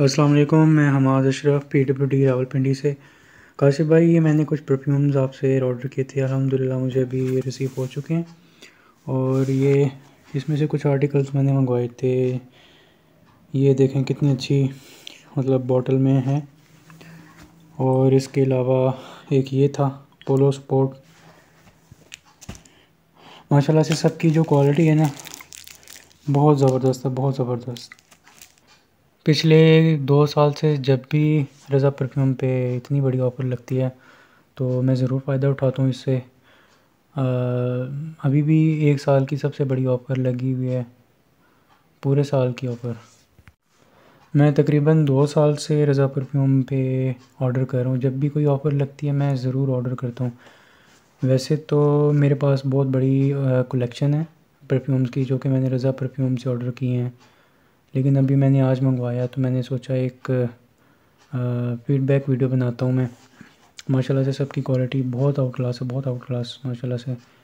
अस्सलाम वालेकुम मैं Hammad Ashraf P W D Rawalpindi से काशिफ भाई ये मैंने कुछ परफ्यूम्स आपसे ऑर्डर किए थे अल्हम्दुलिल्लाह मुझे अभी ये रिसीव हो चुके हैं और ये इसमें से कुछ आर्टिकल्स मैंने मंगवाए थे ये देखें कितनी अच्छी मतलब बॉटल में है और इसके अलावा एक ये था पोलो स्पोर्ट माशाल्लाह से सबकी जो क्वालिटी है ना बहुत ज़बरदस्त है बहुत ज़बरदस्त पिछले दो साल से जब भी रज़ा परफ्यूम पे इतनी बड़ी ऑफ़र लगती है तो मैं ज़रूर फ़ायदा उठाता हूँ इससे अभी भी एक साल की सबसे बड़ी ऑफ़र लगी हुई है पूरे साल की ऑफ़र मैं तकरीबन दो साल से रज़ा परफ्यूम पे ऑर्डर कर रहा हूँ जब भी कोई ऑफ़र लगती है मैं ज़रूर ऑर्डर करता हूँ वैसे तो मेरे पास बहुत बड़ी कलेक्शन है परफ्यूम्स की जो कि मैंने रज़ा परफ्यूम से ऑर्डर किए हैं लेकिन अभी मैंने आज मंगवाया तो मैंने सोचा एक फीडबैक वीडियो बनाता हूँ मैं माशाल्लाह से सबकी क्वालिटी बहुत आउट क्लास है बहुत आउट क्लास माशाल्लाह से